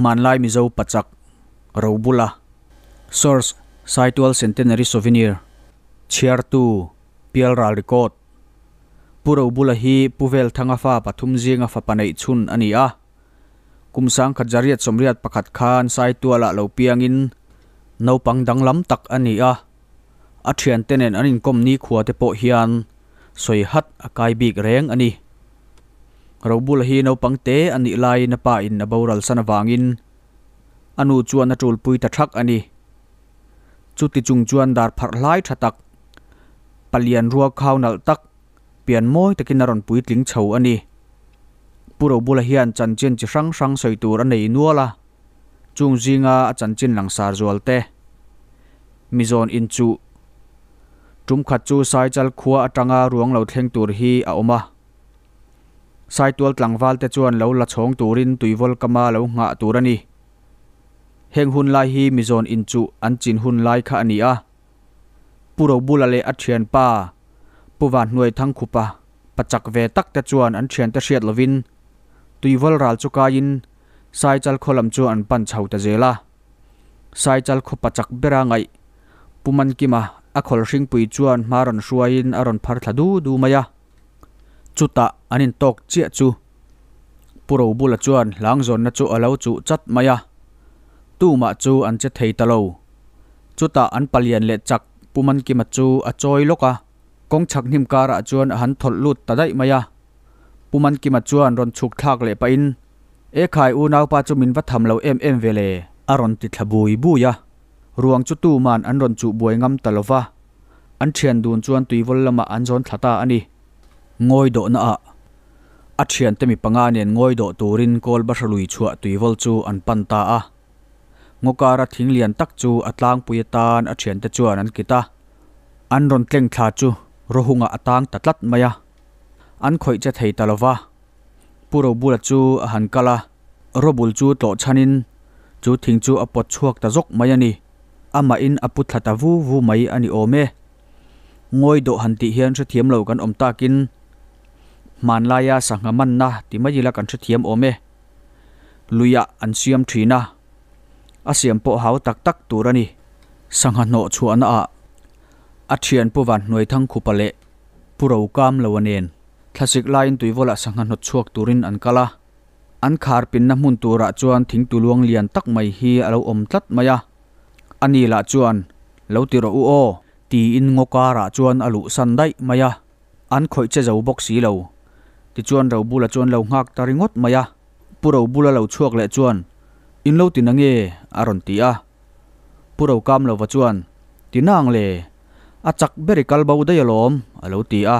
man lai mi zo pachak robula source saitual centenary souvenir chiar tu pial ral record puro bula hi puvel thanga fa pathum jinga fa panai chun ani a kumsang khajariat somriat pakhat khan saituala lo piangin no pang danglam tak ani a a thian tenen anin kom ni khuate po hian soi hat akai bik reng ani robul hi no pangte ani lai na pa in na boral sana wangin anu chuan na tul pui ta thak ani chu ti chung chuan dar phar lai thatak palian rua khaw nal tak pian moi takin ron pui tling chho ani puro bula hian chan chen chi hrang hrang soi tur a nei nuala chung zinga a chan chin lang sar zual te mizon in chu tum khat chu sai chal khuwa atanga ruang lo thleng tur hi a oma sai tual tlangwal te chuan lo la chhong turin tuivol kama lo nga turani heng hun lai hi mizon in chu an chin hun lai kha ani a puro bula le athian pa puwan nuai thang khupa pachak ve tak te chuan an thian te hriat lovin tuivol ral chuka in sai chal kholam chu an pan chho ta zela sai chal kho pachak bera ngai puman kima a khol hring pui chuan maron hruaiin aron phar thladu du maya chuta anin tok chia chu puro bula chuan lang zon na chu alo chu chat maya tu ma chu an che thei talo chuta an palian le chak puman ki ma chu a choi loka kong chak nim kara chuan han thol lut tadai maya puman ki ma chuan ron chuk thak le pa in e khai u nau pa chu min va tham lo em em vele aron ti thlabui bu ya ruang chu tu man an ron chu buai ngam talova an thian dun chuan tuivol lama an zon thlata ani ngoi do na a thyan te mi panga nen ngoi do turin kol ba shalui chua a tuival chu an panta a ngo ka ra tak chu atlang puyatan a thyan te chu an kita an ron teng tha chu rohung a tang tatlat maya an khoi cha thei ta lowa puro bul chu han kala Robul chu to chanin chu thing chu a po chuak ta jok maya ni ama in a putha ta vu vu mai ani ome ngoi do han hanti hian thiem lo kan omta kin มันลายสังมันนะที่ไม่ยีละกันชุดเทียมโอเมลุยะอันเสียมทีนะอาเสียมโปหาตักตักตัวนี่สังหโนชวนอาอาเชียนปูวันหน่วยทั้งคุปเละปเรากามลวันเองทัศิกไลน์ตุยวละสังหโนชวกตุรินอันกะละอันคาร์ปินน้ำมันตัวระจวนทิ้งตัวลวงเลียนตักไม่ฮีเอาอมตัดมายะอันนี้ละจวนแล้วติรอุโอตีอินงกการะจวนอลุสันได้มายะอันคอยเจ้าบอกสีเรา ti chuan ro bula chuan lo ngak taringot maya puro bula lo chuak le chuan in lo tin ange aron ti a puro kam lo wa chuan tinang le achak beri kalbau da yalom alo ti ta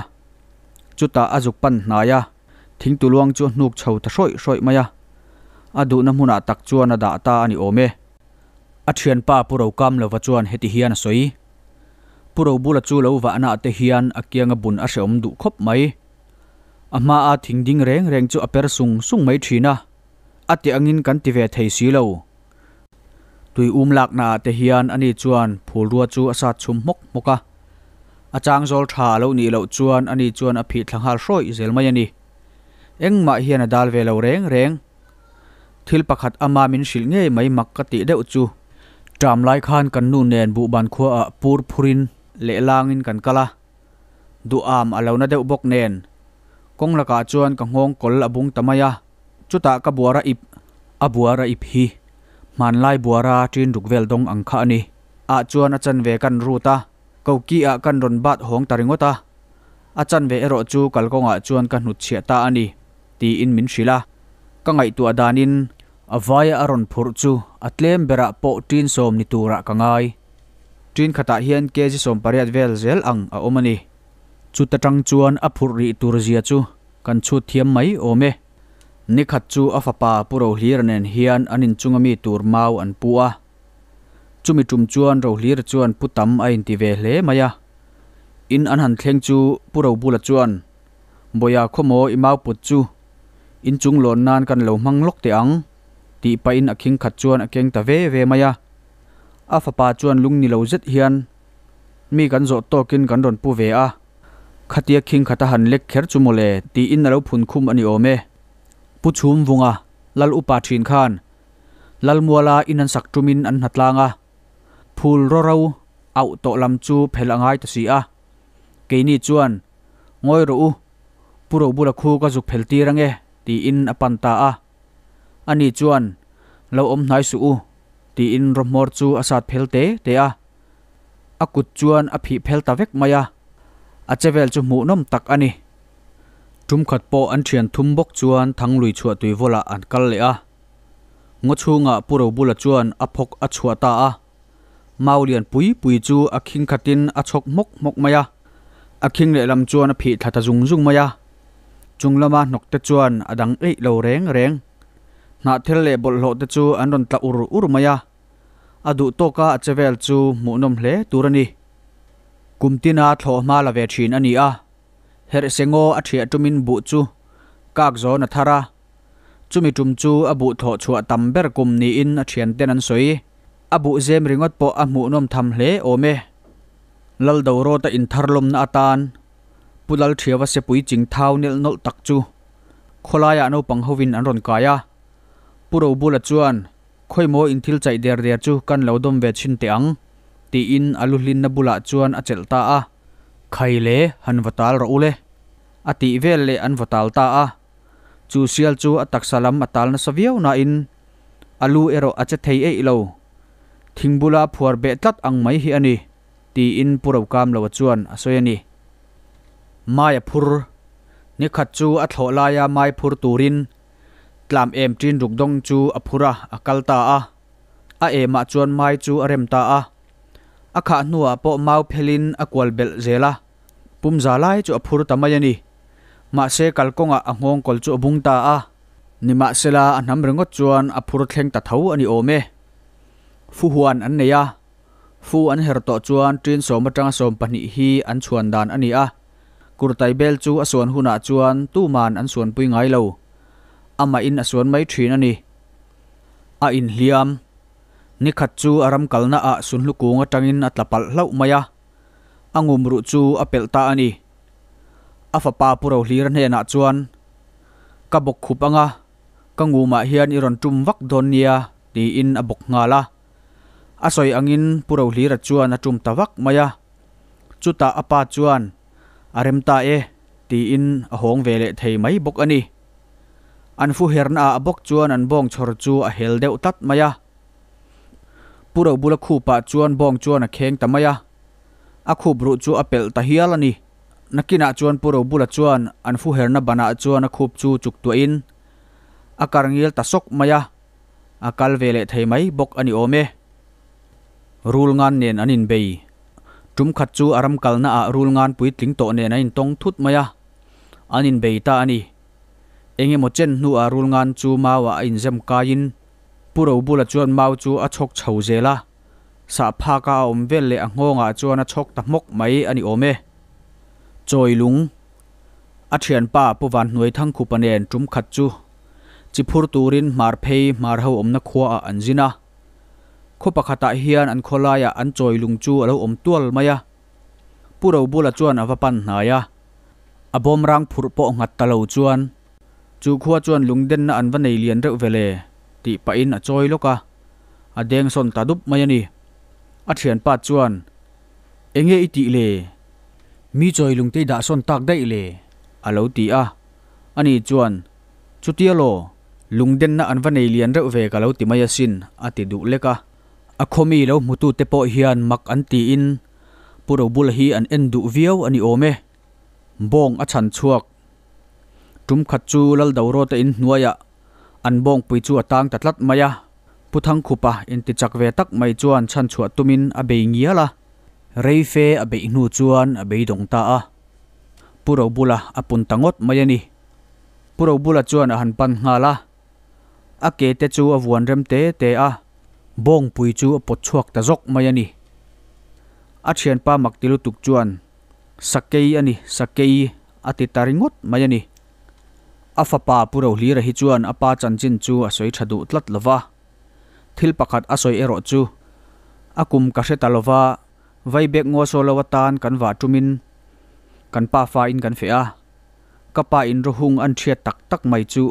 chuta azuk pan hnaya thing tu luang chu hnuk chho ta hroi hroi maya adu na hmuna tak chuan ada ta ani ome a thian pa puro kam lo wa chuan heti hian soi puro bula chu lo wa na te hian akianga bun a hreom du khop mai ama a thing ding reng reng chu a per sung sung mai thina ati angin kan ti ve thei si lo tui um lak na te hian ani chuan phul rua chu a sa chum mok moka achang zol tha lo ni lo chuan ani chuan a phi thlanghal hroi zel mai ani engmah hian a dal ve lo reng reng thil pakhat ama min sil nge mai mak ka ti deuh chu tram lai khan kan nu nen bu ban khua a pur phurin le langin kan kala du am alo na deuh bok nen kong laka chuan ka ngong kol abung tamaya chuta ka buara ip a buara ip hi man lai buara tin rukvel dong angkha ani a chuan a chan ve kan ruta koki a kan ron bat hong taringota a chan ve ero chu kalkonga chuan kan hnu chhia ta ani ti in min shila ka ngai tu adanin avaya aron phur chu atlem bera po tin som ni tura kangai tin khata hian ke ji som pariat vel zel ang a omani chu ta tang chuan a phur ri tur zia chu kan chu thiam mai ome ni khat chu afapa puro hlirnen hian anin chungami tur mau an pua chumi tum chuan ro hlir chuan putam a in ti ve hle maya in an han thleng chu puro bula chuan boya khomo imau put chu in chung lon nan kan lo mang lok te ang ti pa in akhing khing khat chuan a keng ta ve ve maya afapa chuan lung ni lo zet hian mi kan zo tokin kan don pu ve a ขัดยตียคิงขัดหันเล็กเขรจุโมเลตีอินเราพุนคุมอันนี้โอเมปุชุมวงะลัลอุปาชินขานลัลมัวลาอินันสักจุมินอันหัดลางะพูลรอเราเอาโตลำจูเพลังไงตสีอะเกนี่จวนงอยรู้ปุโรบุรคูก็จุกเพลตีรังเอตีอินอปันตาอะอันนี้จวนเราอมนายสูตีอินรมอร์จูอาสาดเพลเตเตอะอากุดจวนอภิเพลตาเวกมายา a chevel chu mu nom tak ani tum khat po an thian thum bok chuan thang lui chua tui vola an kal le a ngo chunga puro bula chuan a phok a chua ta a maulian pui pui chu a khing khatin a chok mok mok maya a khing le lam chuan a phi thata zung zung maya chung lama nok te chuan adang ei lo reng reng na thel le bol lo te chu an ron tla ur ur maya adu toka Achevel chevel chu mu nom hle turani กุมตินาทโถมาละเวชินอันนี้อ่ะเฮรเซงโออเทียจุมินบุจูกากโซนทาระจุมิจุมจูอบุทโถชัวตัมเบรกุมนี้อินอเทียนเตนันสวยอบุเจมริงอดปอหมุนอมทำเลโอเมลลดาวโรตอินทารลมนาตานปุลลเทียวเสปุยจิงเท้าเนลนลตักจูคลายานุปังฮวินอันรอนกายะปุโรบุลจวนค่อยโมอินทิลใจเดียร์เดียจูกันเหลาดมเวชินเตียง tiin alu hlin na bula chuan a chelh ta a khai le han vatal ro le a ti vel le an vatal ta a chu sial chu atak salam atal na saviau na in alu ero acha thei e lo thingbula phuar be tlat ang mai hi ani ti in purau kam lo chuan asoi ani mai phur ni khat chu a thlolaya mai phur turin tlam em trin ruk chu aphura akalta a a ema chuan mai chu arem ta a อากาหนัวปอมาเพลินอควลเบลเจลาปุ่มซาไลจูอพูรตามายนีมาเซกัลกงอัะงงกอลจูบุงตาอ่ะนิมาเซลาอันนำเริงก็จวนอพูรเทงตะเท้าอันนี้โอเมฟูฮวนอันเนียฟูอันเฮรตจวนจินสมจังสมปนิฮีอันชวนดานอันนี้อ่ะกุรไตเบลจูอสวนหุนาจวนตู้มานอันสวนปุยไงเลวอามาอินอสวนไม่ทีนอันนี้อาอินเลียม ni khat chu aram kalna a sunhlu kunga tangin atlapal hlau maya angum ru chu apelta ani afa pa puro hlir hne na chuan ka bok khupanga kanguma hian iron tum vak don nia ti in abok ngala asoi angin puro hlir chuan atum tawak maya chuta apa chuan arem ta e ti in ahong vele thei mai bok ani an fu herna abok chuan an bong chhor chu a hel deuh tat maya ปุระบุลคูปะจวนบองจวนเข่งตมอยะอะคูบรุจูอเปลตาเฮียลนี่นักกินาจวนปุระบุลจวนอันฟูเฮรนบานาจวนอะคูบจูจุกตัวอินอาการเงียลตาสกมายะอาการเวเลทไม่บอกอันนี้โอเมรูลงานเนียนอันนินเบย์จุมขัดจูอารมกัลนาอารูลงานปุยติงโตเนียนอินตงทุดมายะอันนินเบย์ตาอันนี้เองังมเจนนูอารูลงานจูมาว่าอินเซมกายินปุโรบุลจวนมาจูอชกเฉาเจละสาพากาอมเวลเลอโงงาจวนอชกตะมกไหมอันนี้โอเมจอยลุงอาเชียนป้าปวันหน่วยทั้งคูปเนนจุมขัดจูจิพูรตูรินมาร์เพย์มาร์เฮาอมนักขวาอันจีนะขปะคตาเฮียนอันโคลายอันจอยลุงจูแล้วอมตัวลมายะปุโรบุลจวนอวปันนายะอบอมรังผุดโปงัดตะเลูจวนจูขวาจวนลุงเด่นอันวันในเลียนเร็วเวเล ti pa in a choi loka a deng son ta dup mai ani a thian pa chuan enge i ti le mi choi lung te da son tak dai le a lo ti a ani chuan chutia lo lungden na anwa nei lian reuh ve ka lo ti mai a sin a ti du leka a khomi lo mutu te po hian mak an ti in puro bul hi an en du viau ani ome bong a chan chuak tum khat chu lal dawro te in nuaya an bong pui chu atang tatlat maya puthang khupa in ti chak ve tak mai chuan chan chhuat tumin a be ngiala reife a be hnu chuan a be dong ta a puro bula apun tangot mai ani puro bula chuan a han pan ngala a ke te chu a vuan rem te te a bong pui chu a pot chuak ta zok mai ani a thian pa mak tilu tuk chuan sakei ani sakei ati taringot mai ani afapa puro hlir hi chuan apa chanchin chu a soi thadu tlat lova thil pakhat a soi ero chu akum ka hreta lova vai bek ngo so lo tan kan wa tumin kan pa fa in kan fe a kapa in ro hung an thia tak tak mai chu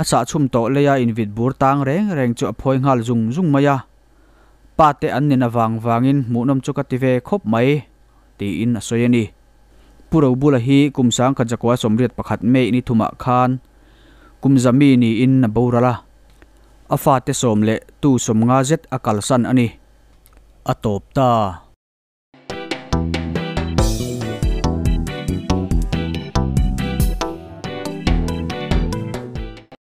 a sa chum to leya in vit bur tang reng reng chu a phoi ngal zung zung maya pa te an nena wang wangin mu nom chu ka ti ve khop mai ti in a soi ani ปุรบุลฮีกุมสังขจักวาสมเรียดประคัดเมอนิทุมะคานกุมจามีนีอินนบูรละอาฟาเตสมเลตูสมงาเซตอากาลสันอันนี้อตบตา